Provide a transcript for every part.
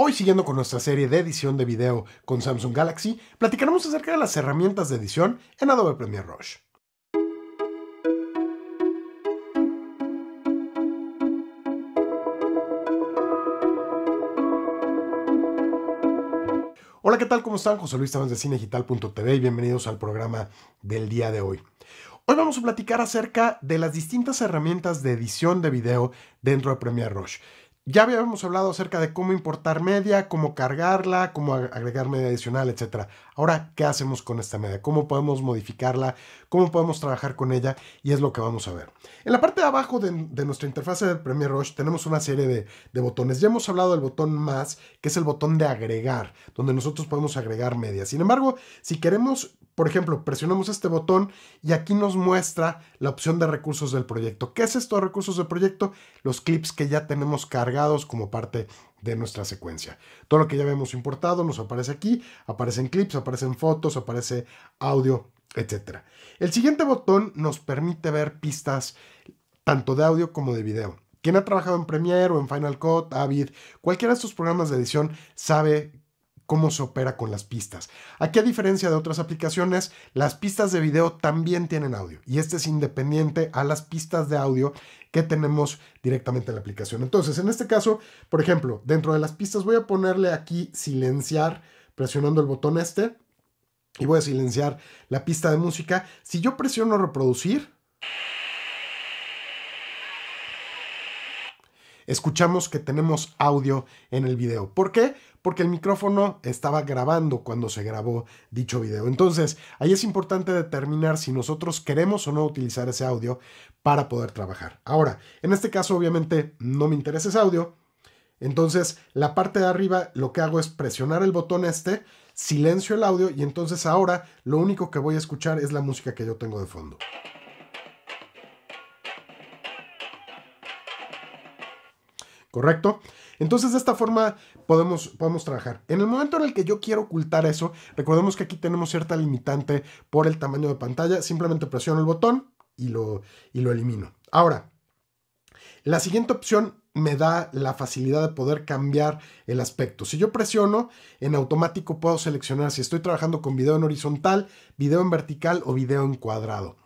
Hoy, siguiendo con nuestra serie de edición de video con Samsung Galaxy, platicaremos acerca de las herramientas de edición en Adobe Premiere Rush. Hola, ¿qué tal? ¿Cómo están? José Luis de Cinegital.tv y bienvenidos al programa del día de hoy. Hoy vamos a platicar acerca de las distintas herramientas de edición de video dentro de Premiere Rush. Ya habíamos hablado acerca de cómo importar media, cómo cargarla, cómo agregar media adicional, etc. Ahora, ¿qué hacemos con esta media? ¿Cómo podemos modificarla? ¿Cómo podemos trabajar con ella? Y es lo que vamos a ver. En la parte de abajo de, nuestra interfase de Premiere Rush tenemos una serie de, botones. Ya hemos hablado del botón más, que es el botón de agregar, donde nosotros podemos agregar media. Sin embargo, si queremos por ejemplo, presionamos este botón y aquí nos muestra la opción de recursos del proyecto. ¿Qué es esto de recursos del proyecto? Los clips que ya tenemos cargados como parte de nuestra secuencia. Todo lo que ya habíamos importado nos aparece aquí, aparecen clips, aparecen fotos, aparece audio, etc. El siguiente botón nos permite ver pistas tanto de audio como de video. Quien ha trabajado en Premiere o en Final Cut, Avid, cualquiera de estos programas de edición sabe cómo se opera con las pistas. Aquí a diferencia de otras aplicaciones, las pistas de video también tienen audio y este es independiente a las pistas de audio que tenemos directamente en la aplicación. Entonces, en este caso, por ejemplo, dentro de las pistas voy a ponerle aquí silenciar presionando el botón este y voy a silenciar la pista de música. Si yo presiono reproducir... escuchamos que tenemos audio en el video. ¿Por qué? Porque el micrófono estaba grabando cuando se grabó dicho video. Entonces, ahí es importante determinar si nosotros queremos o no utilizar ese audio para poder trabajar. Ahora, en este caso obviamente no me interesa ese audio. Entonces, la parte de arriba lo que hago es presionar el botón este, silencio el audio y entonces ahora lo único que voy a escuchar es la música que yo tengo de fondo. ¿correcto? Entonces de esta forma podemos, podemos trabajar. En el momento en el que yo quiero ocultar eso, recordemos que aquí tenemos cierta limitante por el tamaño de pantalla, simplemente presiono el botón y lo, y lo elimino. Ahora, la siguiente opción me da la facilidad de poder cambiar el aspecto. Si yo presiono, en automático puedo seleccionar si estoy trabajando con video en horizontal, video en vertical o video en cuadrado.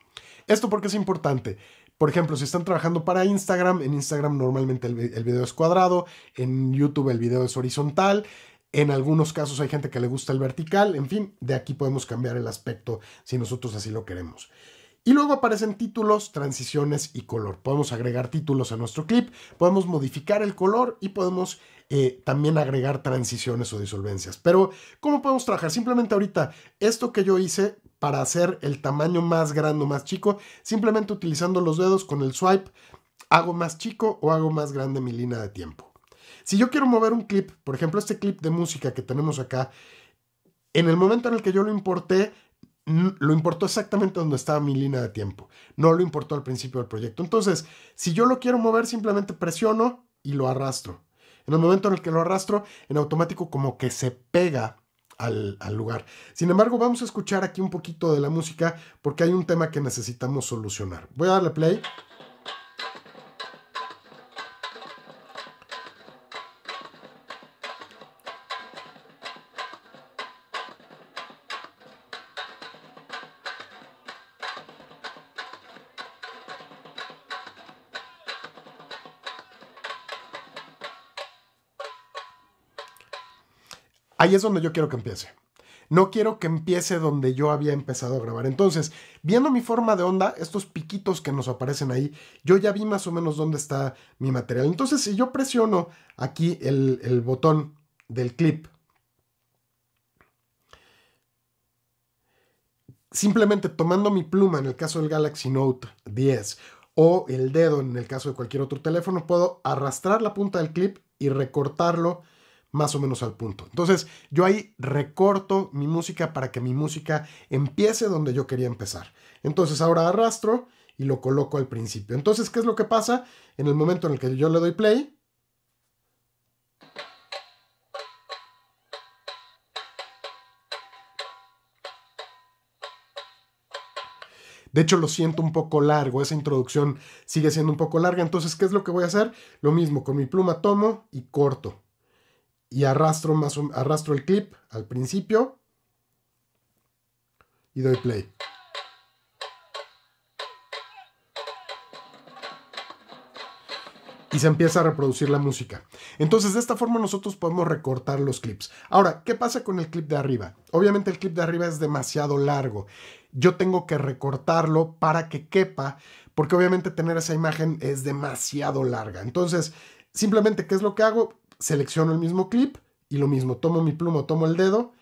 Esto porque es importante. Por ejemplo, si están trabajando para Instagram, en Instagram normalmente el, video es cuadrado, en YouTube el video es horizontal, en algunos casos hay gente que le gusta el vertical, en fin, de aquí podemos cambiar el aspecto si nosotros así lo queremos. Y luego aparecen títulos, transiciones y color. Podemos agregar títulos a nuestro clip, podemos modificar el color y podemos eh, también agregar transiciones o disolvencias. Pero, ¿cómo podemos trabajar? Simplemente ahorita, esto que yo hice, para hacer el tamaño más grande o más chico, simplemente utilizando los dedos con el swipe hago más chico o hago más grande mi línea de tiempo. Si yo quiero mover un clip, por ejemplo este clip de música que tenemos acá, en el momento en el que yo lo importé, lo importó exactamente donde estaba mi línea de tiempo. No lo importó al principio del proyecto. Entonces, si yo lo quiero mover, simplemente presiono y lo arrastro. En el momento en el que lo arrastro, en automático como que se pega al, lugar. Sin embargo, vamos a escuchar aquí un poquito de la música porque hay un tema que necesitamos solucionar. Voy a darle play. Ahí es donde yo quiero que empiece. No quiero que empiece donde yo había empezado a grabar. Entonces, viendo mi forma de onda, estos piquitos que nos aparecen ahí, yo ya vi más o menos dónde está mi material. Entonces, si yo presiono aquí el, botón del clip, simplemente tomando mi pluma en el caso del Galaxy Note 10 o el dedo en el caso de cualquier otro teléfono, puedo arrastrar la punta del clip y recortarlo más o menos al punto. Entonces yo ahí recorto mi música para que mi música empiece donde yo quería empezar. Entonces ahora arrastro y lo coloco al principio. Entonces, ¿qué es lo que pasa? En el momento en el que yo le doy play, De hecho, lo siento un poco largo, esa introducción sigue siendo un poco larga. Entonces, ¿qué es lo que voy a hacer? Lo mismo, con mi pluma tomo y corto y arrastro, más arrastro el clip al principio y doy play. y se empieza a reproducir la música. Entonces, de esta forma nosotros podemos recortar los clips. Ahora, ¿qué pasa con el clip de arriba? Obviamente el clip de arriba es demasiado largo. Yo tengo que recortarlo para que quepa, porque obviamente tener esa imagen es demasiado larga. Entonces, simplemente, ¿qué es lo que hago? selecciono el mismo clip y lo mismo, tomo mi pluma, tomo el dedo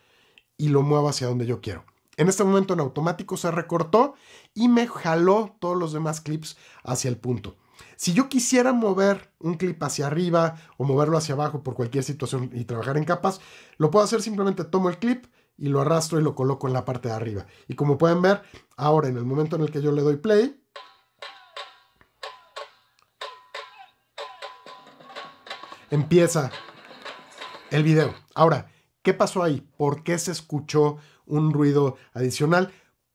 y lo muevo hacia donde yo quiero. En este momento en automático se recortó y me jaló todos los demás clips hacia el punto. Si yo quisiera mover un clip hacia arriba o moverlo hacia abajo por cualquier situación y trabajar en capas, lo puedo hacer simplemente tomo el clip y lo arrastro y lo coloco en la parte de arriba. Y como pueden ver, ahora en el momento en el que yo le doy play, empieza el video. Ahora, ¿qué pasó ahí? ¿Por qué se escuchó un ruido adicional?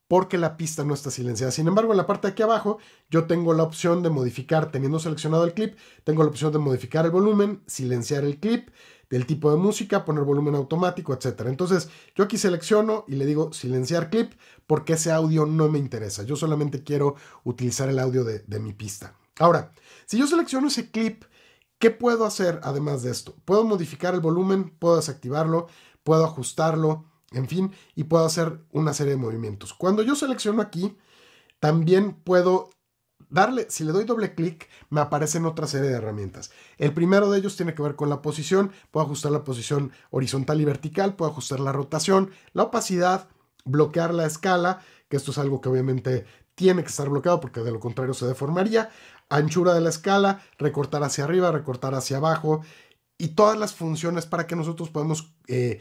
Porque la pista no está silenciada. Sin embargo, en la parte de aquí abajo yo tengo la opción de modificar, teniendo seleccionado el clip, tengo la opción de modificar el volumen, silenciar el clip, del tipo de música, poner volumen automático, etc. Entonces, yo aquí selecciono y le digo silenciar clip porque ese audio no me interesa. Yo solamente quiero utilizar el audio de, de mi pista. Ahora, si yo selecciono ese clip ¿Qué puedo hacer además de esto? Puedo modificar el volumen, puedo desactivarlo, puedo ajustarlo, en fin, y puedo hacer una serie de movimientos. Cuando yo selecciono aquí, también puedo darle, si le doy doble clic, me aparecen otra serie de herramientas. El primero de ellos tiene que ver con la posición, puedo ajustar la posición horizontal y vertical, puedo ajustar la rotación, la opacidad, bloquear la escala, que esto es algo que obviamente tiene que estar bloqueado porque de lo contrario se deformaría. Anchura de la escala, recortar hacia arriba, recortar hacia abajo y todas las funciones para que nosotros podamos eh,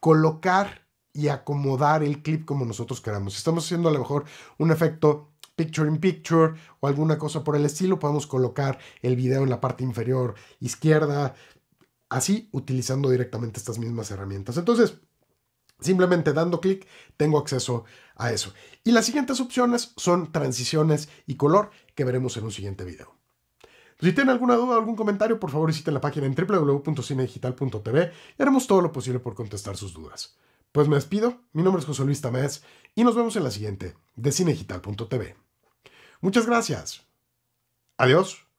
colocar y acomodar el clip como nosotros queramos. Si estamos haciendo a lo mejor un efecto picture in picture o alguna cosa por el estilo, podemos colocar el video en la parte inferior izquierda, así utilizando directamente estas mismas herramientas. Entonces, Simplemente dando clic tengo acceso a eso. Y las siguientes opciones son transiciones y color que veremos en un siguiente video. Si tienen alguna duda o algún comentario, por favor visiten la página en www.cinedigital.tv y haremos todo lo posible por contestar sus dudas. Pues me despido, mi nombre es José Luis Tamés y nos vemos en la siguiente de cinedigital.tv. Muchas gracias. Adiós.